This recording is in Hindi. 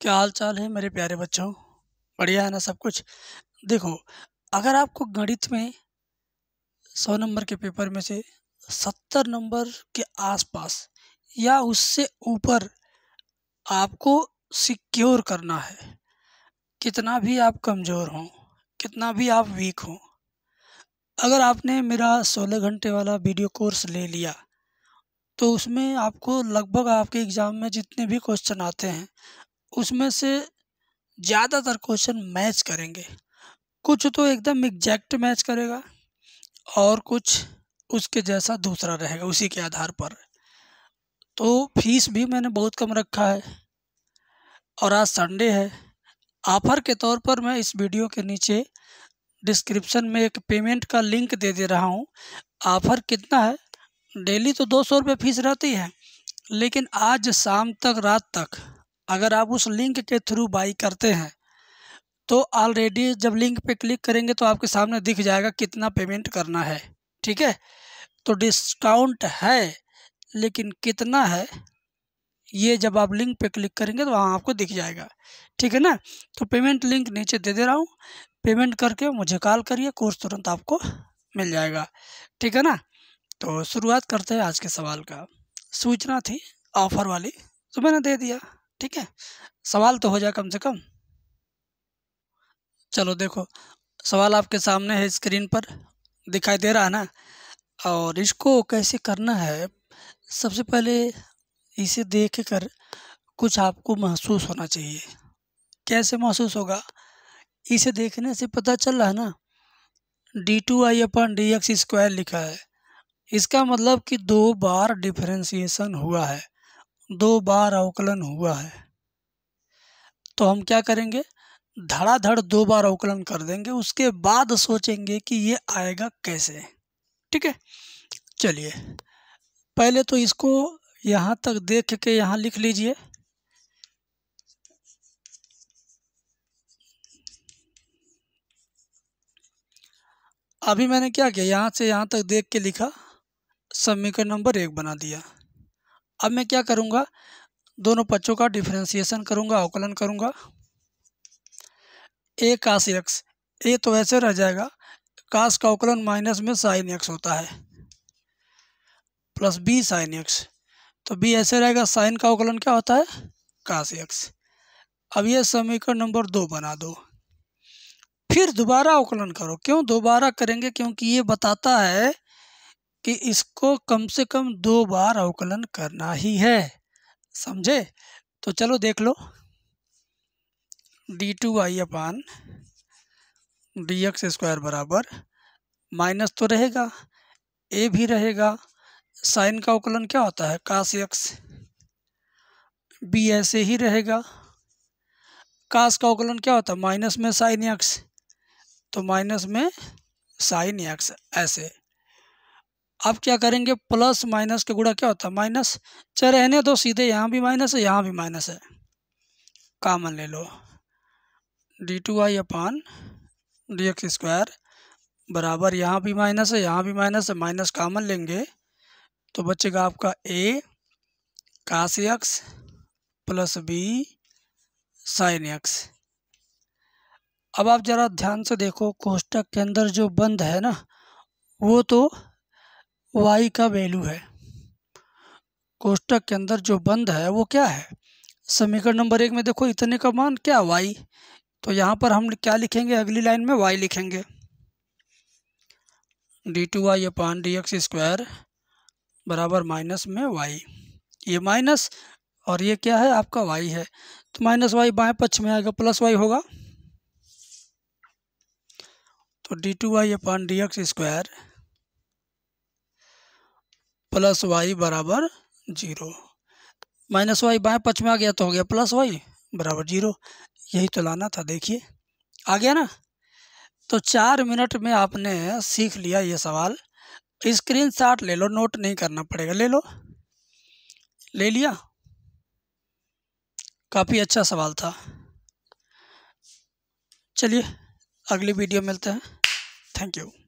क्या हाल चाल है मेरे प्यारे बच्चों बढ़िया है ना सब कुछ देखो अगर आपको गणित में सौ नंबर के पेपर में से सत्तर नंबर के आसपास या उससे ऊपर आपको सिक्योर करना है कितना भी आप कमज़ोर हों कितना भी आप वीक हों अगर आपने मेरा सोलह घंटे वाला वीडियो कोर्स ले लिया तो उसमें आपको लगभग आपके एग्ज़ाम में जितने भी क्वेश्चन आते हैं उसमें से ज़्यादातर क्वेश्चन मैच करेंगे कुछ तो एकदम एग्जैक्ट मैच करेगा और कुछ उसके जैसा दूसरा रहेगा उसी के आधार पर तो फीस भी मैंने बहुत कम रखा है और आज संडे है ऑफ़र के तौर पर मैं इस वीडियो के नीचे डिस्क्रिप्शन में एक पेमेंट का लिंक दे दे रहा हूँ ऑफ़र कितना है डेली तो दो सौ रुपये फीस रहती है लेकिन आज शाम तक रात तक अगर आप उस लिंक के थ्रू बाई करते हैं तो ऑलरेडी जब लिंक पे क्लिक करेंगे तो आपके सामने दिख जाएगा कितना पेमेंट करना है ठीक है तो डिस्काउंट है लेकिन कितना है ये जब आप लिंक पे क्लिक करेंगे तो वहाँ आपको दिख जाएगा ठीक है ना तो पेमेंट लिंक नीचे दे दे रहा हूँ पेमेंट करके मुझे कॉल करिए कोर्स तुरंत आपको मिल जाएगा ठीक है ना तो शुरुआत करते हैं आज के सवाल का सूचना थी ऑफ़र वाली तो मैंने दे दिया ठीक है सवाल तो हो जाए कम से कम चलो देखो सवाल आपके सामने है स्क्रीन पर दिखाई दे रहा है ना और इसको कैसे करना है सबसे पहले इसे देख कर कुछ आपको महसूस होना चाहिए कैसे महसूस होगा इसे देखने से पता चल रहा है ना d two y upon d x square लिखा है इसका मतलब कि दो बार डिफरेंशिएशन हुआ है दो बार अवकलन हुआ है तो हम क्या करेंगे धड़ाधड़ दो बार अवकलन कर देंगे उसके बाद सोचेंगे कि ये आएगा कैसे ठीक है चलिए पहले तो इसको यहाँ तक देख के यहाँ लिख लीजिए अभी मैंने क्या किया यहाँ से यहाँ तक देख के लिखा समीकरण नंबर एक बना दिया अब मैं क्या करूँगा दोनों पक्षों का डिफ्रेंसिएशन करूँगा अवकलन करूँगा ए काश एक्स ए तो ऐसे रह जाएगा काश का अवकलन माइनस में साइन एक्स होता है प्लस बी साइन एक्स तो बी ऐसे रहेगा साइन का अवकलन क्या होता है काश एक्स अब ये समीकरण नंबर दो बना दो फिर दोबारा अवकलन करो क्यों दोबारा करेंगे क्योंकि ये बताता है कि इसको कम से कम दो बार अवकलन करना ही है समझे तो चलो देख लो d two y upon d x square बराबर माइनस तो रहेगा ए भी रहेगा साइन का अवकलन क्या होता है काश एक्स बी ऐसे ही रहेगा काश का अवकलन क्या होता है माइनस में साइन एक्स तो माइनस में साइन एक्स ऐसे अब क्या करेंगे प्लस माइनस के गुड़ा क्या होता है माइनस चाहे रहने दो सीधे यहाँ भी माइनस है यहाँ भी माइनस है कामन ले लो d two y upon d x square बराबर यहाँ भी माइनस है यहाँ भी माइनस है माइनस कामन लेंगे तो बचेगा आपका a cos x plus b sine x अब आप ज़रा ध्यान से देखो कोष्टक के अंदर जो बंद है ना वो तो वाई का वैल्यू है कोष्टक के अंदर जो बंद है वो क्या है समीकरण नंबर एक में देखो इतने का मान क्या वाई तो यहाँ पर हम क्या लिखेंगे अगली लाइन में वाई लिखेंगे d two y upon d x square बराबर माइनस में वाई ये माइनस और ये क्या है आपका वाई है तो माइनस वाई बाएँ पक्ष में आएगा प्लस वाई होगा तो d two y upon d x square plus y बराबर जीरो माइनस वाई बाएँ पक्ष में आ गया तो हो गया प्लस वाई बराबर जीरो यही तो लाना था देखिए आ गया ना तो चार मिनट में आपने सीख लिया ये सवाल स्क्रीन शॉट ले लो नोट नहीं करना पड़ेगा ले लो ले लिया काफ़ी अच्छा सवाल था चलिए अगली वीडियो मिलते हैं थैंक यू